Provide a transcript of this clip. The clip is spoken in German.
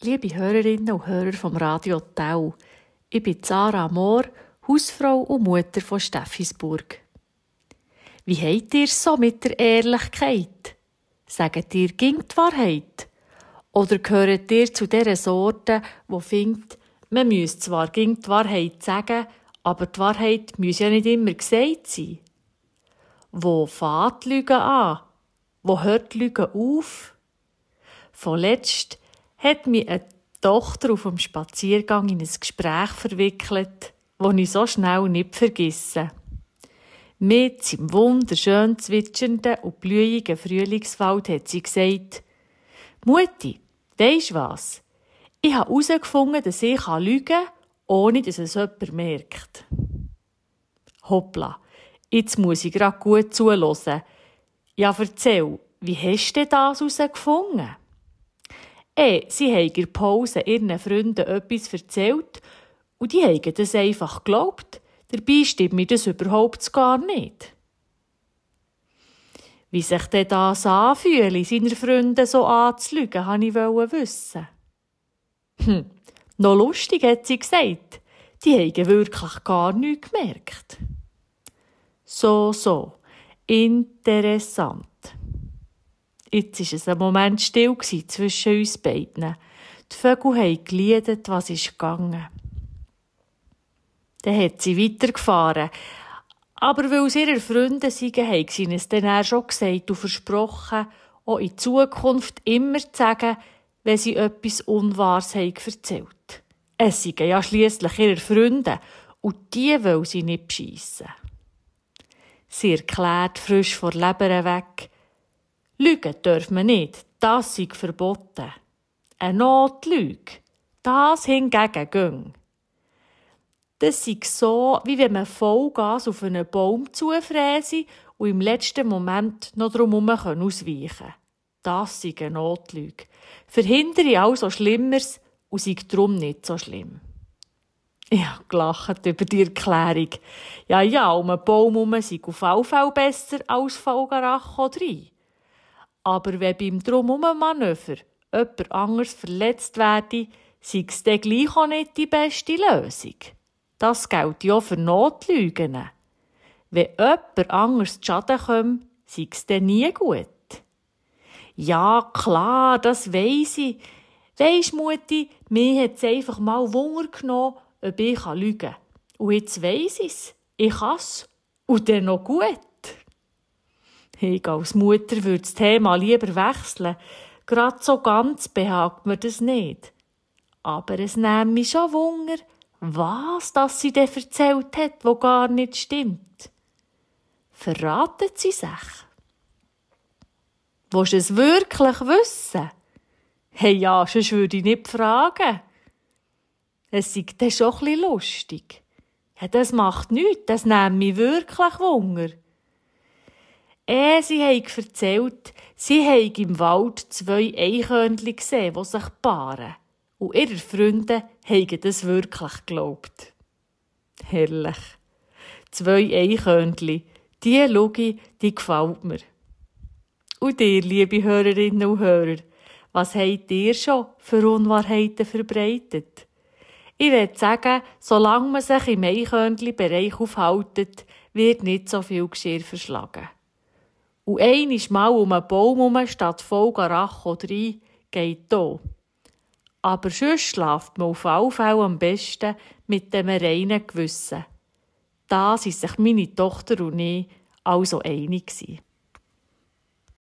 Liebe Hörerinnen und Hörer vom Radio Tau, ich bin Zara Mohr, Hausfrau und Mutter von Steffisburg. Wie habt ihr so mit der Ehrlichkeit? Sagt ihr, ging die Wahrheit? Oder gehört ihr zu der Sorte, wo findet, man müsse zwar ging die Wahrheit sagen, aber die Wahrheit müsse ja nicht immer gesagt sein? Wo fährt die Lüge an? Wo hört die Lüge auf? Vorletzt hat mich eine Tochter auf dem Spaziergang in ein Gespräch verwickelt, das ich so schnell nicht vergessen Mit seinem wunderschön zwitschernden und blühigen Frühlingswald hat sie gesagt, Mutti, weisst was? Ich habe herausgefunden, dass ich lügen kann, ohne dass es jemand merkt. Hoppla, jetzt muss ich gerade gut zuhören. Ja, erzähl, wie hast du das herausgefunden? eh, sie haben in der Pause ihren Freunden etwas erzählt und die haben das einfach geglaubt. Dabei stimmt mir das überhaupt gar nicht. Wie sich denn das anfühle, seine Freunde so anzulügen, wollte ich wissen. Hm, noch lustig, hat sie gesagt. Die haben wirklich gar nichts gemerkt. So, so. Interessant. Jetzt war es ein Moment still zwischen uns beiden. Die Vögel haben geliedet, was ist gegangen. Dann hat sie weitergefahren. Aber weil sie ihre Freunde seien, haben sie es dann auch schon gesagt und versprochen, auch in Zukunft immer zu sagen, wenn sie etwas Unwahres haben erzählt. Es seien ja schliesslich ihre Freunde und die wollen sie nicht bescheissen. Sie erklärt frisch vor Leber weg, Lügen dürfen wir nicht, das sei verboten. Eine Notlüge, das hingegen ging. Das sei so, wie wenn man Vollgas auf einen Baum zufräse und im letzten Moment noch drumherum ausweichen kann. Das sei eine Notlüge. Verhindere also Schlimmeres und sei drum nicht so schlimm. Ich habe gelacht über die Erklärung. Ja, ja, um einen Baum herum sei auf alle Fälle besser als Vollgaracho 3. Aber wenn beim Drumherum-Manöver jemand anders verletzt werde, sei es dann gleich auch nicht die beste Lösung. Das gilt ja für Notlügen. Wenn jemand anders zu Schaden kommt, sei es dann nie gut. Ja, klar, das weiss ich. Weisst, Mutti, mir hat es einfach mal Wunder genommen, ob ich lügen kann. Und jetzt weiss ich es. Ich kann es. Und dann noch gut. Ich als Mutter würde das Thema lieber wechseln. Gerade so ganz behagt mir das nicht. Aber es nimmt mich schon Wunder, was das sie dir erzählt hat, wo gar nicht stimmt. Verratet sie sich? Willst du es wirklich wissen? Hey, ja, sonst würde ich nicht fragen. Es ist dann schon ein lustig. Ja, das macht nichts, das nimmt mich wirklich Wunder. Eh, sie haben erzählt, sie haben im Wald zwei Eichhörnchen gesehen, die sich paaren. Und ihre Freunde haben das wirklich geglaubt. Herrlich. Zwei Eichhörnchen. Die Logi, die gefällt mir. Und dir, liebe Hörerinnen und Hörer, was habt ihr schon für Unwahrheiten verbreitet? Ich würde sagen, solange man sich im Eichhörnchen-Bereich aufhält, wird nicht so viel Geschirr verschlagen. Und einiges Mal um einen Baum herum statt Vogelaracho 3 geht hier. Aber sonst schlaft man auf alle am besten mit dem reinen Gewissen. Da sind sich meine Tochter und ich also einig gewesen.